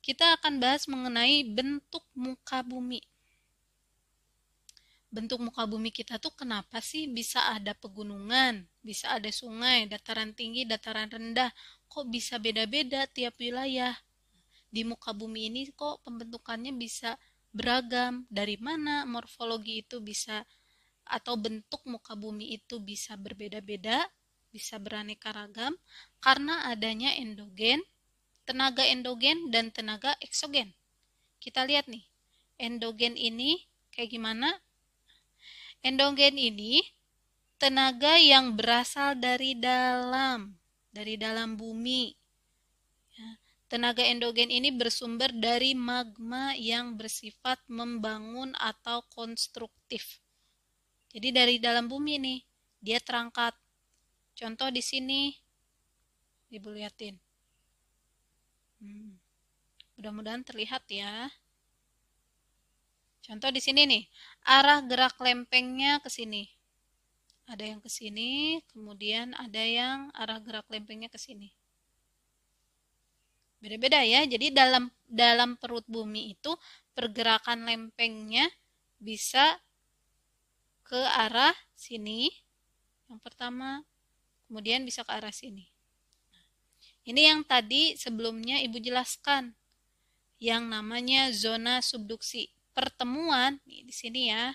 kita akan bahas mengenai bentuk muka bumi. Bentuk muka bumi kita tuh kenapa sih bisa ada pegunungan, bisa ada sungai, dataran tinggi, dataran rendah, kok bisa beda-beda tiap wilayah. Di muka bumi ini kok pembentukannya bisa beragam, dari mana morfologi itu bisa atau bentuk muka bumi itu bisa berbeda-beda, bisa beraneka ragam karena adanya endogen tenaga endogen dan tenaga eksogen. Kita lihat nih, endogen ini kayak gimana? Endogen ini tenaga yang berasal dari dalam, dari dalam bumi. Ya, tenaga endogen ini bersumber dari magma yang bersifat membangun atau konstruktif. Jadi dari dalam bumi nih, dia terangkat. Contoh di sini, dibuliatin. Hmm. Mudah-mudahan terlihat ya. Contoh di sini nih, arah gerak lempengnya ke sini. Ada yang ke sini, kemudian ada yang arah gerak lempengnya ke sini. Beda-beda ya. Jadi dalam dalam perut bumi itu pergerakan lempengnya bisa ke arah sini yang pertama, kemudian bisa ke arah sini. Ini yang tadi sebelumnya Ibu jelaskan yang namanya zona subduksi. Pertemuan nih, di sini ya.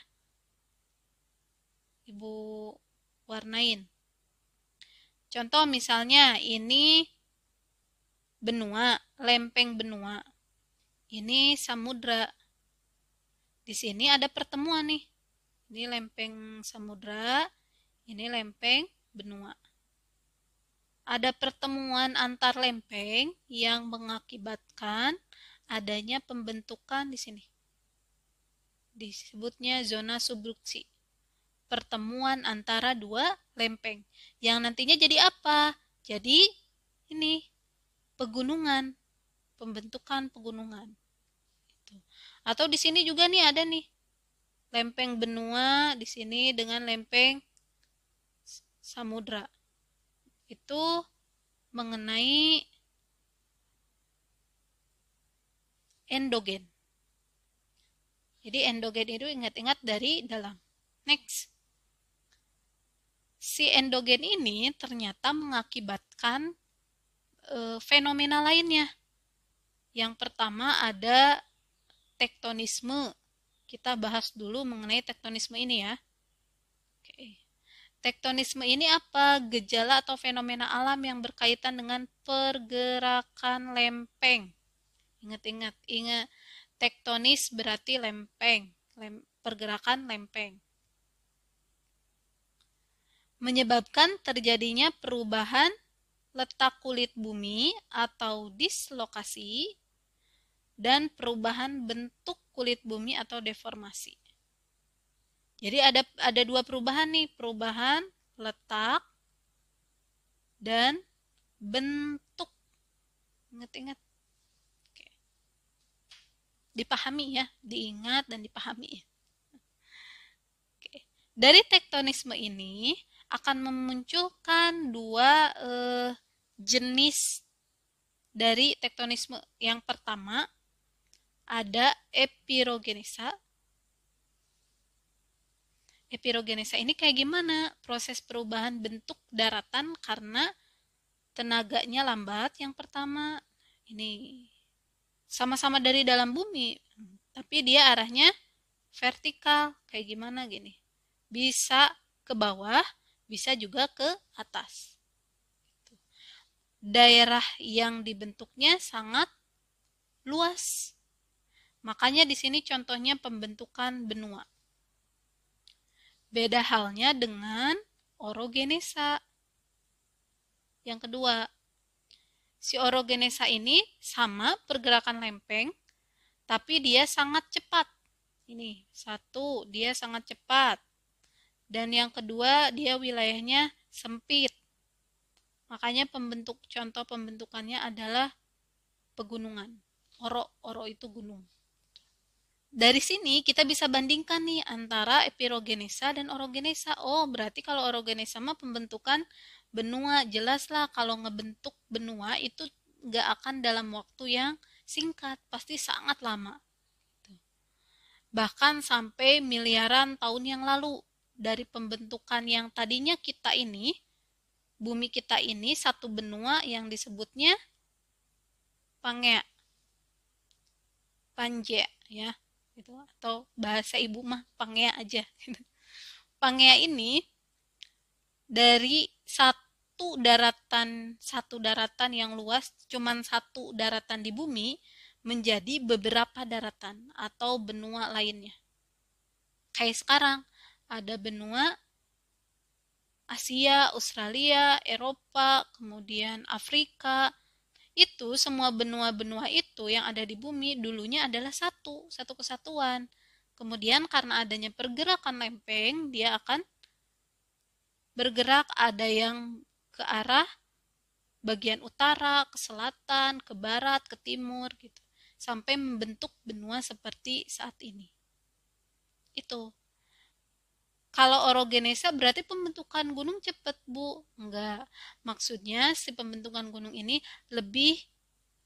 Ibu warnain. Contoh misalnya ini benua, lempeng benua. Ini samudra. Di sini ada pertemuan nih. Ini lempeng samudra, ini lempeng benua ada pertemuan antar lempeng yang mengakibatkan adanya pembentukan di sini. Disebutnya zona subduksi. Pertemuan antara dua lempeng yang nantinya jadi apa? Jadi ini pegunungan, pembentukan pegunungan. Gitu. Atau di sini juga nih ada nih lempeng benua di sini dengan lempeng samudra itu mengenai endogen. Jadi endogen itu ingat-ingat dari dalam. Next. Si endogen ini ternyata mengakibatkan e, fenomena lainnya. Yang pertama ada tektonisme. Kita bahas dulu mengenai tektonisme ini ya. Tektonisme ini apa? Gejala atau fenomena alam yang berkaitan dengan pergerakan lempeng. Ingat-ingat, ingat tektonis berarti lempeng, lem, pergerakan lempeng. Menyebabkan terjadinya perubahan letak kulit bumi atau dislokasi dan perubahan bentuk kulit bumi atau deformasi. Jadi ada ada dua perubahan nih, perubahan letak dan bentuk. Ingat-ingat. Dipahami ya, diingat dan dipahami. Ya. Oke. Dari tektonisme ini akan memunculkan dua eh, jenis dari tektonisme. Yang pertama ada epirogenisa epirogenesa ini kayak gimana proses perubahan bentuk daratan karena tenaganya lambat yang pertama ini sama-sama dari dalam bumi tapi dia arahnya vertikal kayak gimana gini bisa ke bawah bisa juga ke atas gitu. daerah yang dibentuknya sangat luas makanya di sini contohnya pembentukan benua Beda halnya dengan orogenesa. Yang kedua, si orogenesa ini sama pergerakan lempeng, tapi dia sangat cepat. Ini satu, dia sangat cepat. Dan yang kedua, dia wilayahnya sempit. Makanya pembentuk contoh pembentukannya adalah pegunungan. Oro, oro itu gunung dari sini kita bisa bandingkan nih antara epirogenesa dan orogenesa. Oh, berarti kalau orogenesa mah pembentukan benua jelaslah kalau ngebentuk benua itu nggak akan dalam waktu yang singkat, pasti sangat lama. Bahkan sampai miliaran tahun yang lalu dari pembentukan yang tadinya kita ini bumi kita ini satu benua yang disebutnya Pangea. Panje ya gitu atau bahasa ibu mah pangea aja gitu. pangea ini dari satu daratan satu daratan yang luas cuman satu daratan di bumi menjadi beberapa daratan atau benua lainnya kayak sekarang ada benua Asia, Australia, Eropa, kemudian Afrika, itu semua benua-benua itu yang ada di bumi dulunya adalah satu, satu kesatuan. Kemudian karena adanya pergerakan lempeng, dia akan bergerak ada yang ke arah bagian utara, ke selatan, ke barat, ke timur gitu. Sampai membentuk benua seperti saat ini. Itu kalau orogenesa berarti pembentukan gunung cepat, Bu. Enggak. Maksudnya si pembentukan gunung ini lebih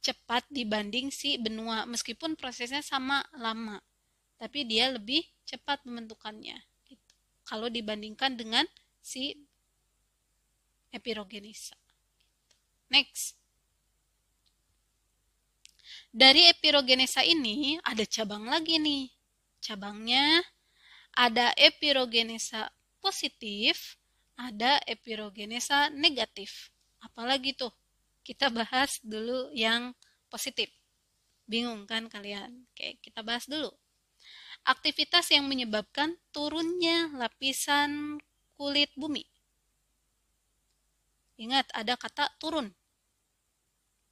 cepat dibanding si benua meskipun prosesnya sama lama. Tapi dia lebih cepat pembentukannya gitu. Kalau dibandingkan dengan si epirogenesa. Gitu. Next. Dari epirogenesa ini ada cabang lagi nih. Cabangnya ada epirogenesa positif, ada epirogenesa negatif. Apalagi tuh? Kita bahas dulu yang positif. Bingung kan kalian? Oke, kita bahas dulu. Aktivitas yang menyebabkan turunnya lapisan kulit bumi. Ingat, ada kata turun.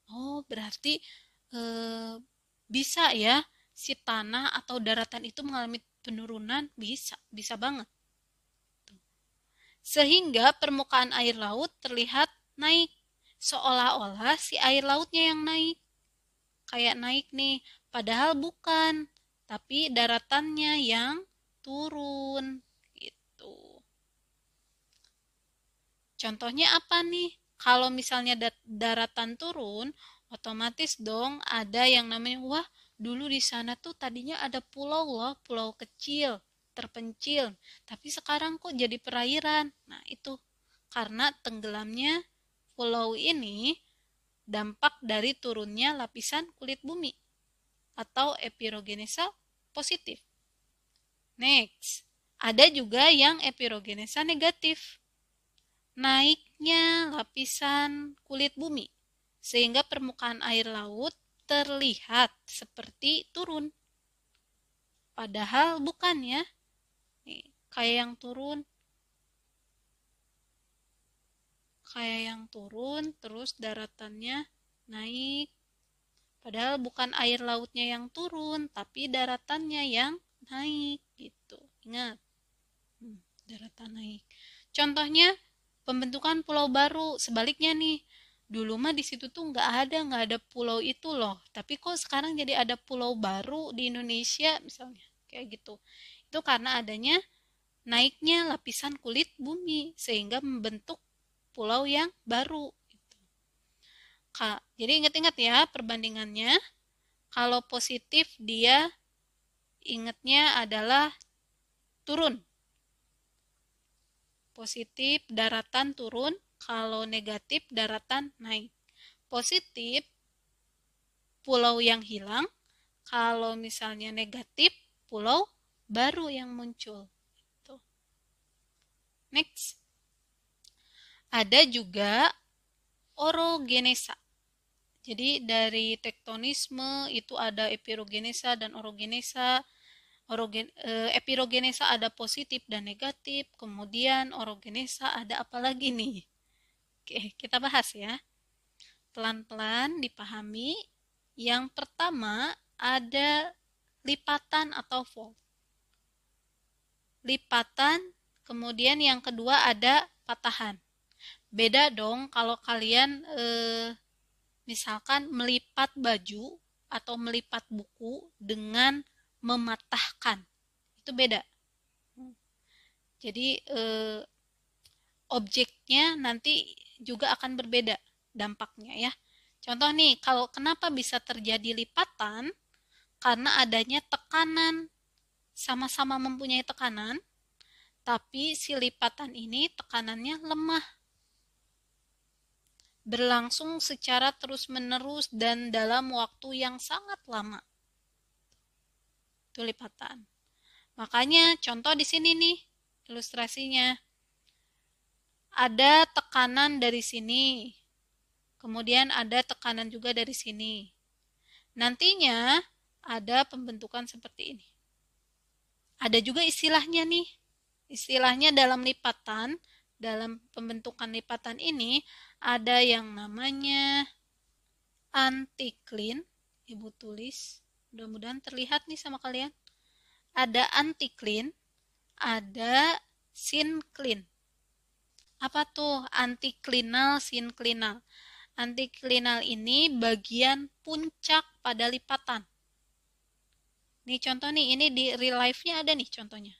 Oh, berarti e, bisa ya si tanah atau daratan itu mengalami penurunan bisa bisa banget sehingga permukaan air laut terlihat naik seolah-olah si air lautnya yang naik kayak naik nih padahal bukan tapi daratannya yang turun gitu contohnya apa nih kalau misalnya daratan turun Otomatis dong ada yang namanya wah dulu di sana tuh tadinya ada pulau loh, pulau kecil, terpencil, tapi sekarang kok jadi perairan. Nah, itu karena tenggelamnya pulau ini dampak dari turunnya lapisan kulit bumi atau epirogenesa positif. Next, ada juga yang epirogenesa negatif. Naiknya lapisan kulit bumi sehingga permukaan air laut terlihat seperti turun. Padahal bukan ya. Nih, kayak yang turun. Kayak yang turun terus daratannya naik. Padahal bukan air lautnya yang turun, tapi daratannya yang naik gitu. Ingat. Hmm, daratan naik. Contohnya pembentukan pulau baru, sebaliknya nih dulu mah di situ tuh nggak ada nggak ada pulau itu loh tapi kok sekarang jadi ada pulau baru di Indonesia misalnya kayak gitu itu karena adanya naiknya lapisan kulit bumi sehingga membentuk pulau yang baru gitu. kak jadi ingat-ingat ya perbandingannya kalau positif dia ingatnya adalah turun positif daratan turun kalau negatif, daratan naik. Positif, pulau yang hilang. Kalau misalnya negatif, pulau baru yang muncul. Gitu. Next. Ada juga orogenesa. Jadi dari tektonisme itu ada epirogenesa dan orogenesa. Orogen, eh, epirogenesa ada positif dan negatif. Kemudian orogenesa ada apa lagi nih? Oke, kita bahas ya. Pelan-pelan dipahami. Yang pertama ada lipatan atau fold. Lipatan, kemudian yang kedua ada patahan. Beda dong kalau kalian eh, misalkan melipat baju atau melipat buku dengan mematahkan. Itu beda. Jadi eh, objeknya nanti juga akan berbeda dampaknya ya. Contoh nih, kalau kenapa bisa terjadi lipatan? Karena adanya tekanan sama-sama mempunyai tekanan, tapi si lipatan ini tekanannya lemah. Berlangsung secara terus-menerus dan dalam waktu yang sangat lama. Itu lipatan. Makanya contoh di sini nih ilustrasinya ada tekanan dari sini. Kemudian ada tekanan juga dari sini. Nantinya ada pembentukan seperti ini. Ada juga istilahnya nih. Istilahnya dalam lipatan, dalam pembentukan lipatan ini ada yang namanya antiklin. Ibu tulis, mudah-mudahan terlihat nih sama kalian. Ada antiklin, ada sinklin apa tuh antiklinal sinklinal? Antiklinal ini bagian puncak pada lipatan. Nih contoh nih, ini di real life-nya ada nih contohnya.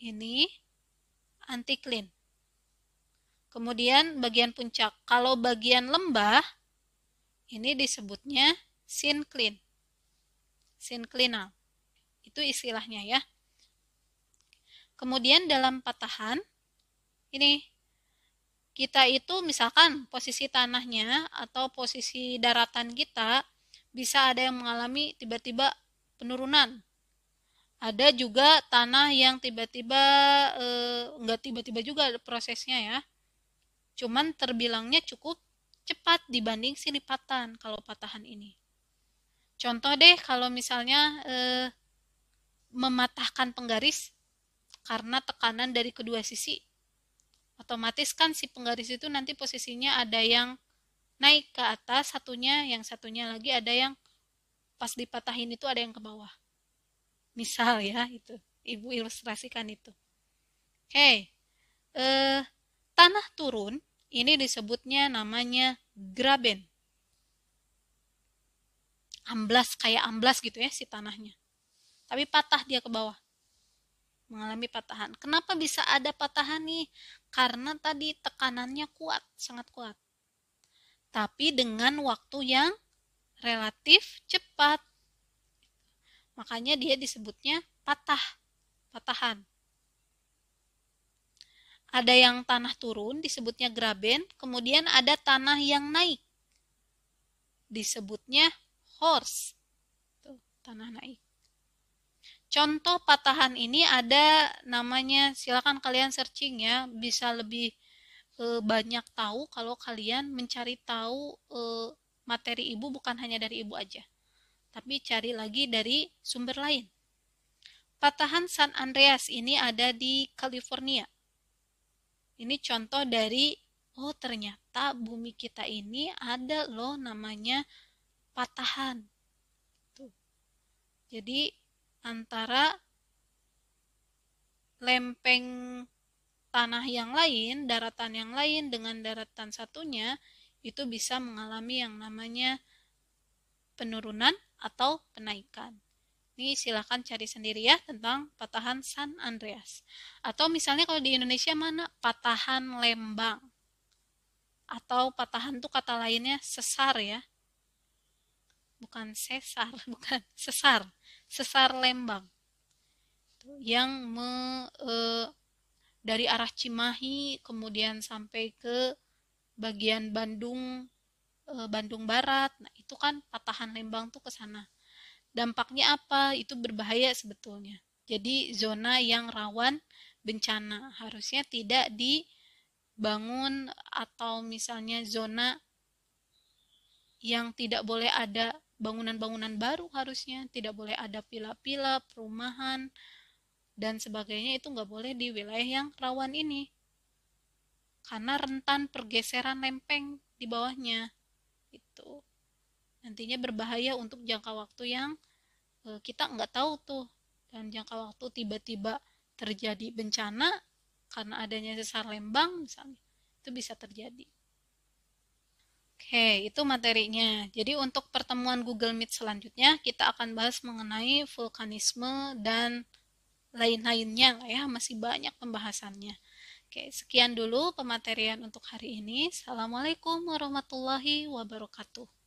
Ini antiklin. Kemudian bagian puncak. Kalau bagian lembah, ini disebutnya sinklin Sinklinal. Itu istilahnya ya. Kemudian dalam patahan, ini kita itu misalkan posisi tanahnya atau posisi daratan kita bisa ada yang mengalami tiba-tiba penurunan. Ada juga tanah yang tiba-tiba enggak eh, tiba-tiba juga prosesnya ya. Cuman terbilangnya cukup cepat dibanding si lipatan kalau patahan ini. Contoh deh kalau misalnya eh, mematahkan penggaris karena tekanan dari kedua sisi otomatis kan si penggaris itu nanti posisinya ada yang naik ke atas satunya, yang satunya lagi ada yang pas dipatahin itu ada yang ke bawah. Misal ya itu, ibu ilustrasikan itu. Hey, eh, tanah turun ini disebutnya namanya graben. Amblas kayak amblas gitu ya si tanahnya. Tapi patah dia ke bawah mengalami patahan. Kenapa bisa ada patahan nih? karena tadi tekanannya kuat, sangat kuat. Tapi dengan waktu yang relatif cepat. Makanya dia disebutnya patah, patahan. Ada yang tanah turun disebutnya graben, kemudian ada tanah yang naik disebutnya horse. Tuh, tanah naik contoh patahan ini ada namanya silakan kalian searching ya bisa lebih e, banyak tahu kalau kalian mencari tahu e, materi ibu bukan hanya dari ibu aja tapi cari lagi dari sumber lain patahan San Andreas ini ada di California ini contoh dari oh ternyata bumi kita ini ada loh namanya patahan jadi antara lempeng tanah yang lain, daratan yang lain dengan daratan satunya itu bisa mengalami yang namanya penurunan atau penaikan. Ini silakan cari sendiri ya tentang patahan San Andreas. Atau misalnya kalau di Indonesia mana? Patahan Lembang. Atau patahan tuh kata lainnya sesar ya. Bukan sesar, bukan sesar sesar Lembang yang me, e, dari arah Cimahi kemudian sampai ke bagian Bandung e, Bandung Barat. Nah, itu kan patahan Lembang tuh ke sana. Dampaknya apa? Itu berbahaya sebetulnya. Jadi zona yang rawan bencana harusnya tidak dibangun atau misalnya zona yang tidak boleh ada bangunan-bangunan baru harusnya tidak boleh ada pila-pila perumahan dan sebagainya itu nggak boleh di wilayah yang rawan ini karena rentan pergeseran lempeng di bawahnya itu nantinya berbahaya untuk jangka waktu yang e, kita nggak tahu tuh dan jangka waktu tiba-tiba terjadi bencana karena adanya sesar lembang misalnya itu bisa terjadi Oke, itu materinya. Jadi untuk pertemuan Google Meet selanjutnya kita akan bahas mengenai vulkanisme dan lain-lainnya lah ya, masih banyak pembahasannya. Oke, sekian dulu pematerian untuk hari ini. Assalamualaikum warahmatullahi wabarakatuh.